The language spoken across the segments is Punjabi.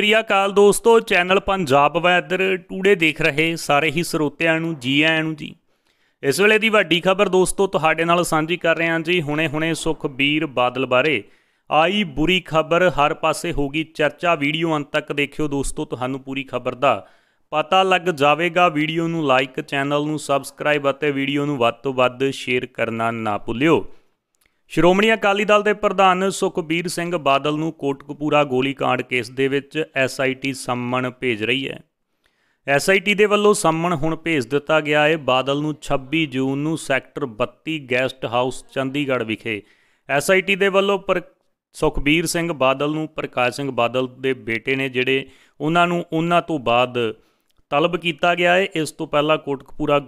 ਸ਼੍ਰੀ ਅਕਾਲ ਦੋਸਤੋ ਚੈਨਲ ਪੰਜਾਬ ਵੈਦਰ ਟੂਡੇ ਦੇਖ ਰਹੇ ਸਾਰੇ ਹੀ ਸਰੋਤਿਆਂ ਨੂੰ ਜੀ ਆਇਆਂ ਨੂੰ ਜੀ ਇਸ ਵੇਲੇ ਦੀ ਵੱਡੀ ਖਬਰ ਦੋਸਤੋ ਤੁਹਾਡੇ ਨਾਲ ਸਾਂਝੀ ਕਰ ਰਹੇ ਹਾਂ ਜੀ ਹੁਣੇ-ਹੁਣੇ ਸੁਖਬੀਰ ਬਾਦਲ ਬਾਰੇ ਆਈ ਬੁਰੀ ਖਬਰ ਹਰ ਪਾਸੇ ਹੋ ਗਈ ਚਰਚਾ ਵੀਡੀਓ ਅੰਤ ਤੱਕ ਦੇਖਿਓ ਦੋਸਤੋ ਤੁਹਾਨੂੰ ਪੂਰੀ ਖਬਰ ਦਾ ਪਤਾ ਲੱਗ ਜਾਵੇਗਾ ਵੀਡੀਓ ਨੂੰ ਲਾਈਕ ਚੈਨਲ ਨੂੰ ਸਬਸਕ੍ਰਾਈਬ ਅਤੇ ਵੀਡੀਓ ਨੂੰ ਵੱਧ ਤੋਂ ਵੱਧ ਸ਼ੇਅਰ ਕਰਨਾ ਨਾ ਭੁੱਲਿਓ ਸ਼੍ਰੋਮਣੀ ਅਕਾਲੀ ਦਲ ਦੇ ਪ੍ਰਧਾਨ ਸੁਖਬੀਰ ਸਿੰਘ ਬਾਦਲ ਨੂੰ ਕੋਟਕਪੂਰਾ ਗੋਲੀकांड ਕੇਸ ਦੇ ਵਿੱਚ ਐਸਆਈਟੀ ਸੰਮਣ ਭੇਜ ਰਹੀ ਹੈ ਐਸਆਈਟੀ ਦੇ ਵੱਲੋਂ ਸੰਮਣ ਹੁਣ ਭੇਜ ਦਿੱਤਾ ਗਿਆ ਹੈ ਬਾਦਲ ਨੂੰ 26 ਜੂਨ ਨੂੰ ਸੈਕਟਰ 32 ਗੈਸਟ ਹਾਊਸ ਚੰਡੀਗੜ੍ਹ ਵਿਖੇ ਐਸਆਈਟੀ ਦੇ ਵੱਲੋਂ ਸੁਖਬੀਰ ਸਿੰਘ ਬਾਦਲ ਨੂੰ ਪ੍ਰਕਾਸ਼ ਸਿੰਘ ਬਾਦਲ ਦੇ ਬੇਟੇ ਨੇ ਜਿਹੜੇ ਉਹਨਾਂ ਨੂੰ ਉਹਨਾਂ ਤੋਂ ਬਾਅਦ ਤਲਬ ਕੀਤਾ ਗਿਆ ਹੈ ਇਸ ਤੋਂ ਪਹਿਲਾਂ ਕੋਟਕਪੂਰਾ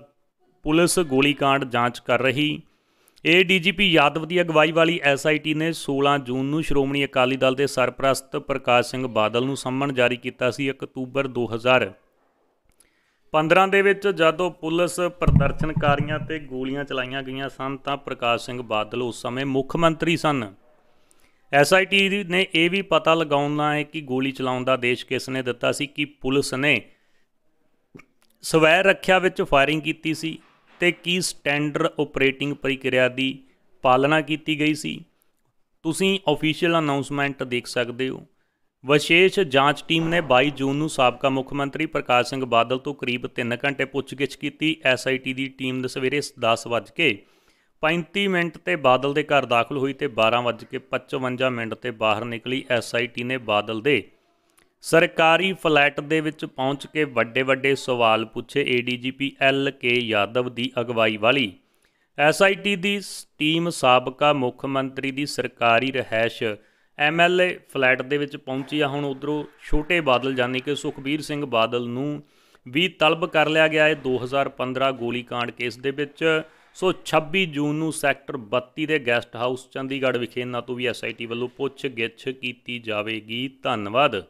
ਪੁਲਿਸ ਗੋਲੀकांड ਜਾਂਚ ਕਰ ਰਹੀ ਇਹ ਡੀਜੀਪੀ ਯਾਦਵ ਦੀ ਅਗਵਾਈ ਵਾਲੀ ਐਸਆਈਟੀ ਨੇ 16 ਜੂਨ ਨੂੰ ਸ਼੍ਰੋਮਣੀ ਅਕਾਲੀ ਦਲ ਦੇ ਸਰਪ੍ਰਸਤ ਪ੍ਰਕਾਸ਼ ਸਿੰਘ ਬਾਦਲ ਨੂੰ ਸੰਮਨ ਜਾਰੀ ਕੀਤਾ ਸੀ 1 ਅਕਤੂਬਰ 2015 ਦੇ ਵਿੱਚ ਜਦੋਂ ਪੁਲਿਸ ਪ੍ਰਦਰਸ਼ਨਕਾਰੀਆਂ ਤੇ ਗੋਲੀਆਂ ਚਲਾਈਆਂ ਗਈਆਂ ਸਨ ਤਾਂ ਪ੍ਰਕਾਸ਼ ਸਿੰਘ ਬਾਦਲ ਉਸ ਸਮੇਂ ਮੁੱਖ ਮੰਤਰੀ ਸਨ ਐਸਆਈਟੀ ਨੇ ਇਹ ਵੀ ਪਤਾ ਲਗਾਉਣਾ ਹੈ ਕਿ ਗੋਲੀ ਚਲਾਉਣ ਦਾ ਦੇਸ਼ ਕਿਸ ਨੇ ਦਿੱਤਾ ਸੀ ਕਿ ਪੁਲਿਸ ਨੇ ਸਵੈ ਰੱਖਿਆ ਵਿੱਚ ਫਾਇਰਿੰਗ ਕੀਤੀ ਸੀ ਤੇ ਕੀ ਸਟੈਂਡਰਡ ਆਪਰੇਟਿੰਗ ਪ੍ਰਕਿਰਿਆ ਦੀ ਪਾਲਣਾ ਕੀਤੀ ਗਈ ਸੀ ਤੁਸੀਂ ਅਫੀਸ਼ੀਅਲ ਅਨਾਉਂਸਮੈਂਟ ਦੇਖ ਸਕਦੇ ਹੋ ਵਿਸ਼ੇਸ਼ ਜਾਂਚ ਟੀਮ ਨੇ 22 ਜੂਨ ਨੂੰ ਸਾਬਕਾ ਮੁੱਖ ਮੰਤਰੀ ਪ੍ਰਕਾਸ਼ ਸਿੰਘ ਬਾਦਲ ਤੋਂ ਕਰੀਬ 3 ਘੰਟੇ ਪੁੱਛਗਿੱਛ ਕੀਤੀ ਐਸਆਈਟੀ ਦੀ ਟੀਮ ਦੇ ਸਵੇਰੇ 10:35 ਮਿੰਟ ਤੇ ਬਾਦਲ ਦੇ ਘਰ ਦਾਖਲ ਹੋਈ ਤੇ 12:55 ਮਿੰਟ ਤੇ ਬਾਹਰ ਨਿਕਲੀ ਐਸਆਈਟੀ ਨੇ ਬਾਦਲ ਦੇ ਸਰਕਾਰੀ ਫਲੈਟ ਦੇ ਵਿੱਚ ਪਹੁੰਚ ਕੇ ਵੱਡੇ ਵੱਡੇ ਸਵਾਲ ਪੁੱਛੇ ਏਡੀਜੀਪੀ ਐਲ ਕੇ ਯਾਦਵ ਦੀ ਅਗਵਾਈ ਵਾਲੀ ਐਸਆਈਟੀ ਦੀ ਟੀਮ ਸਾਬਕਾ ਮੁੱਖ ਮੰਤਰੀ ਦੀ ਸਰਕਾਰੀ ਰਹਿائش ਐਮਐਲਏ ਫਲੈਟ ਦੇ ਵਿੱਚ ਪਹੁੰਚੀ ਆ ਹੁਣ ਉਧਰੋਂ ਛੋਟੇ ਬਾਦਲ ਜਾਨੀ ਕਿ ਸੁਖਬੀਰ ਸਿੰਘ ਬਾਦਲ ਨੂੰ ਵੀ ਤਲਬ ਕਰ ਲਿਆ ਗਿਆ ਹੈ 2015 ਗੋਲੀकांड ਕੇਸ ਦੇ ਵਿੱਚ ਸੋ 26 ਜੂਨ ਨੂੰ ਸੈਕਟਰ 32 ਦੇ ਗੈਸਟ ਹਾਊਸ ਚੰਡੀਗੜ੍ਹ ਵਿਖੇ ਨਾ ਤੋਂ ਵੀ ਐਸਆਈਟੀ ਵੱਲੋਂ ਪੁੱਛ ਗਿੱਛ ਕੀਤੀ ਜਾਵੇਗੀ ਧੰਨਵਾਦ